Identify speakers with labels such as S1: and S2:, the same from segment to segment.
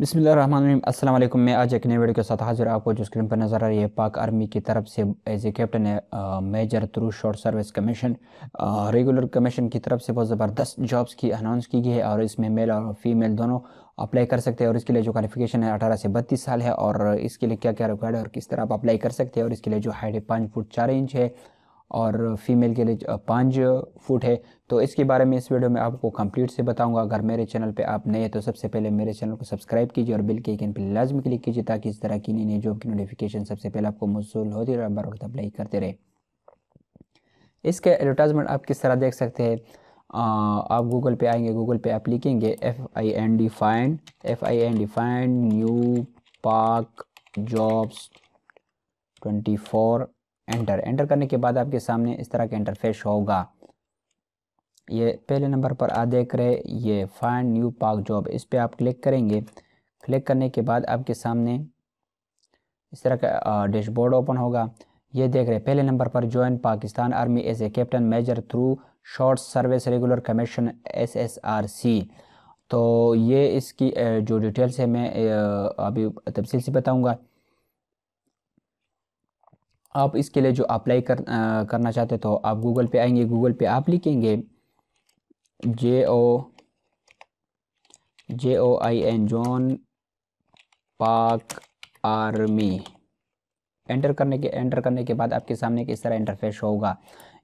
S1: बिसमीम अल्लाम मैं आज एक नए वीडियो के साथ हाजिर आपको जो स्क्रीन पर नज़र आ रही है पाक आर्मी की तरफ से एज ए कैप्टन है major through short service commission regular commission की तरफ से बहुत ज़बरदस्त जॉब्स की अनाउंस की गई है और इसमें मेल और फीमेल दोनों अप्लाई कर सकते हैं और इसके लिए जो क्वालिफिकेशन है अठारह से बत्तीस साल है और इसके लिए क्या क्या रिक्वायर्ड है और किस तरह आप अप्लाई कर सकते हैं और इसके लिए जो हाइट है पाँच फुट चार इंच है और फीमेल के लिए पाँच फुट है तो इसके बारे में इस वीडियो में आपको कंप्लीट से बताऊंगा अगर मेरे चैनल पे आप नए हैं तो सबसे पहले मेरे चैनल को सब्सक्राइब कीजिए और बिल के आइकन पर लाजमी क्लिक कीजिए ताकि इस तरह की नई नई जॉब की नोटिफिकेशन सबसे पहले आपको मौसू होती रहे बार वक्त अप्लाई करते रहे इसके एडवर्टाइजमेंट आप किस तरह देख सकते हैं आप गूगल पे आएंगे गूगल पे आप लिखेंगे F I N D find F I N D find new park jobs twenty four enter enter करने के बाद आपके सामने इस तरह का इंटरफेस होगा ये पहले नंबर पर आप देख रहे ये फाइंड न्यू पार्क जॉब इस पर आप क्लिक करेंगे क्लिक करने के बाद आपके सामने इस तरह का डैशबोर्ड ओपन होगा ये देख रहे पहले नंबर पर join Pakistan army as a captain major through short service regular commission S S R C तो ये इसकी जो डिटेल्स है मैं अभी तफसील से बताऊंगा आप इसके लिए जो अप्लाई कर, करना चाहते तो आप गूगल पे आएंगे गूगल पे आप लिखेंगे J O J O I N join Pak army enter करने के एंटर करने के बाद आपके सामने किस तरह इंटरफेस होगा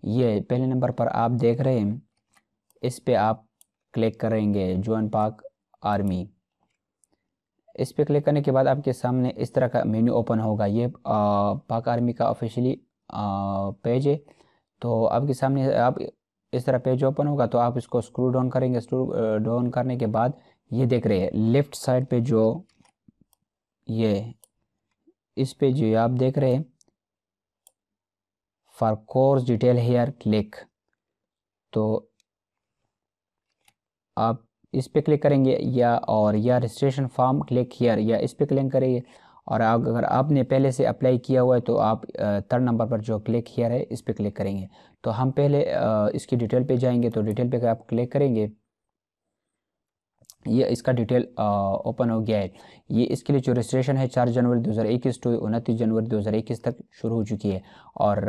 S1: ये पहले नंबर पर आप देख रहे हैं इस पे आप क्लिक करेंगे जॉन पाक आर्मी इस पर क्लिक करने के बाद आपके सामने इस तरह का मेन्यू ओपन होगा ये पाक आर्मी का ऑफिशियली पेज है तो आपके सामने आप इस तरह पेज ओपन होगा तो आप इसको स्क्रू डाउन करेंगे स्क्रू डाउन करने के बाद ये देख रहे हैं लेफ़्ट साइड पे जो ये इस पे जो आप देख रहे हैं for course detail here click तो आप इस पर क्लिक करेंगे या और या रजिस्ट्रेशन फॉर्म क्लिक हीयर या इस पर क्लिक करेंगे और अगर आपने पहले से अप्लाई किया हुआ है तो आप थर्ड नंबर पर जो क्लिक हीयर है इस पर क्लिक करेंगे तो हम पहले इसकी डिटेल पे जाएंगे तो डिटेल पे आप क्लिक करेंगे ये इसका डिटेल ओपन हो गया है ये इसके लिए जो रजिस्ट्रेशन है चार जनवरी 2021 टू उनतीस जनवरी 2021 तक शुरू हो चुकी है और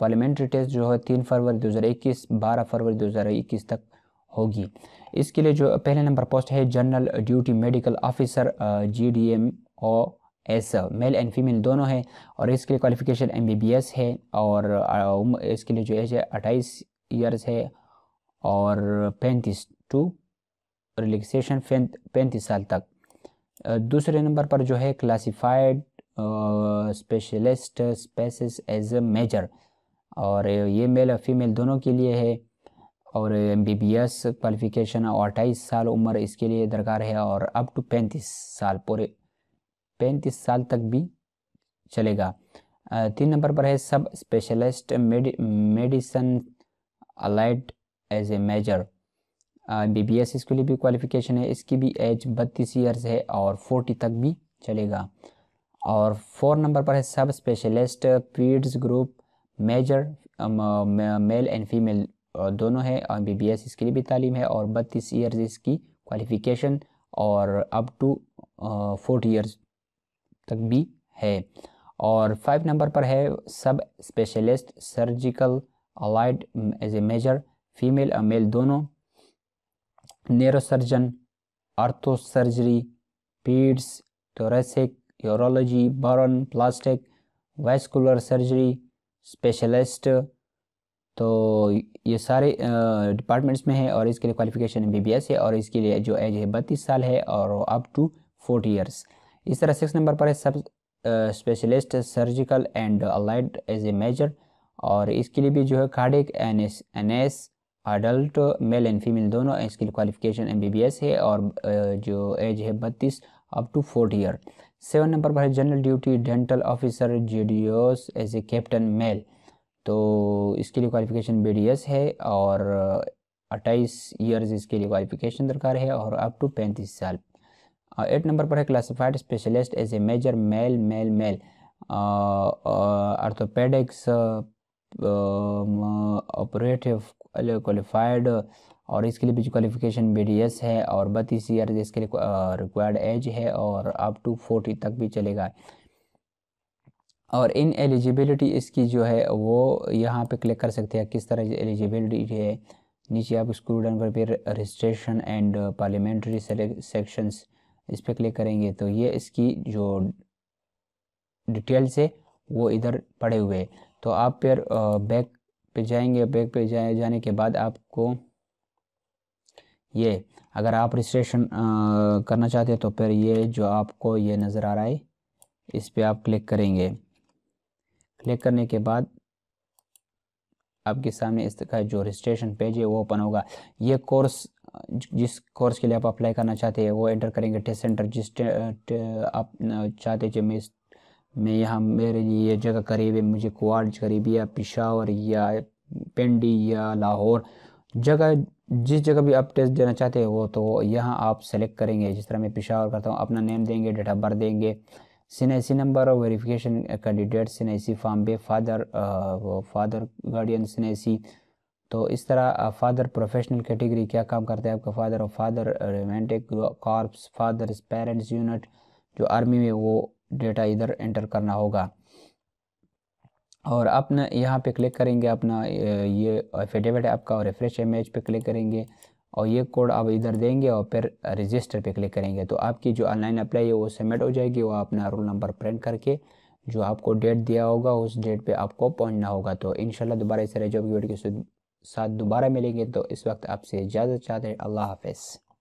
S1: पार्लियामेंट्री टेस्ट जो है तीन फरवरी 2021 बारह फरवरी 2021 तक होगी इसके लिए जो पहले नंबर पोस्ट है general duty medical officer G D M O S male and female दोनों है और इसके लिए qualification M B B S है और इसके लिए जो एज है अट्ठाईस ईयर्स है और पैंतीस टू रिलैक्सेशन पैंतीस साल तक दूसरे नंबर पर जो है classified specialist species as a major और ये मेल और फीमेल दोनों के लिए है और M B B S qualification और अट्ठाईस साल उम्र इसके लिए दरकार है और अप टू पैंतीस साल पूरे पैंतीस साल तक भी चलेगा तीन नंबर पर है sub specialist medicine allied as a major B B S इसके लिए भी क्वालिफ़िकेशन है इसकी भी एज बत्तीस ईयर्स है और फोर्टी तक भी चलेगा और फोर नंबर पर है sub specialist peds group major male and female दोनों है बी बी एस इसके लिए भी तालीम है और बत्तीस ईयर्स इसकी क्वालिफ़िकेशन और अप टू फोर्टी ईयर्स तक भी है और फाइव नंबर पर है sub specialist surgical allied as a major female और मेल दोनों neurosurgeon orthosurgery peds thoracic urology burn plastic vascular surgery specialist तो ये सारे डिपार्टमेंट्स में है और इसके लिए क्वालिफिकेशन एम है और इसके लिए जो एज है बत्तीस साल है और अप टू फोर्टी ईयर्स इस तरह सिक्स नंबर पर है sub specialist surgical and allied as a major और इसके लिए भी जो है cardiac N S N S adult male and female दोनों इसके लिए qualification M B B S है और जो एज है बत्तीस up to forty year seven number पर है general duty dental officer G D Os as a captain male तो इसके लिए क्वालिफिकेशन बी है और अट्ठाईस ईयर्स इसके लिए क्वालिफिकेशन दरकार है और अप टू पैंतीस साल एट नंबर पर है classified specialist as a major male male male orthopaedics operative qualified और इसके लिए भी क्वालिफिकेशन बी है और बत्तीस ईयर इसके लिए रिक्वायर्ड एज है और अप टू फोर्टी तक भी चलेगा और इन एलिजिबिलिटी इसकी जो है वो यहाँ पे क्लिक कर सकते हैं किस तरह एलिजिबिलिटी है नीचे आप स्क्रू डाउन पर फिर रजिस्ट्रेशन एंड पार्लियामेंट्री सेक्शंस इस पर क्लिक करेंगे तो ये इसकी जो डिटेल्स है वो इधर पड़े हुए तो आप फिर बैक uh, पे जाएंगे बैक पे जाए जाने के बाद आपको ये अगर आप रजिस्ट्रेशन uh, करना चाहते हैं तो फिर ये जो आपको ये नज़र आ रहा है इस पर आप क्लिक करेंगे क्लिक करने के बाद आपके सामने इसका जो रजिस्ट्रेशन पेज है वो ओपन होगा ये कोर्स जिस कोर्स के लिए आप अप्लाई करना चाहते हैं वो एंटर करेंगे टेस्ट सेंटर जिस आप चाहते जो मैं मैं यहाँ मेरे लिए ये जगह करीब है मुझे कुआड करीब या पिशावर या पेंडी या लाहौर जगह जिस जगह भी आप टेस्ट देना चाहते हैं वो तो यहाँ आप सेलेक्ट करेंगे जिस तरह मैं पिशावर करता हूँ अपना नेम देंगे डेट ऑफ बर्थ देंगे सिनेसी नंबर और वेरिफिकेशन कैंडिडेट सिनेसी फॉर्म बे फादर फादर गार्डियन सिनेसी तो इस तरह फादर प्रोफेशनल कैटेगरी क्या काम करते हैं आपका फादर और father romantic corps father parents unit जो आर्मी में वो डेटा इधर एंटर करना होगा और अपना यहाँ पे क्लिक करेंगे अपना uh, ये एफिडेविट आपका और रिफ्रेश इमेज पे क्लिक करेंगे और ये कोड आप इधर देंगे और फिर रजिस्टर पे क्लिक करेंगे तो आपकी जो ऑनलाइन अप्लाई है वो सबमिट हो जाएगी वो अपना रोल नंबर प्रिंट करके जो आपको डेट दिया होगा उस डेट पे आपको पहुंचना होगा तो इन दोबारा इस तरह जॉब की वीडियो के साथ दोबारा मिलेंगे तो इस वक्त आपसे इजाज़त चाहते हैं अल्लाह हाफिज़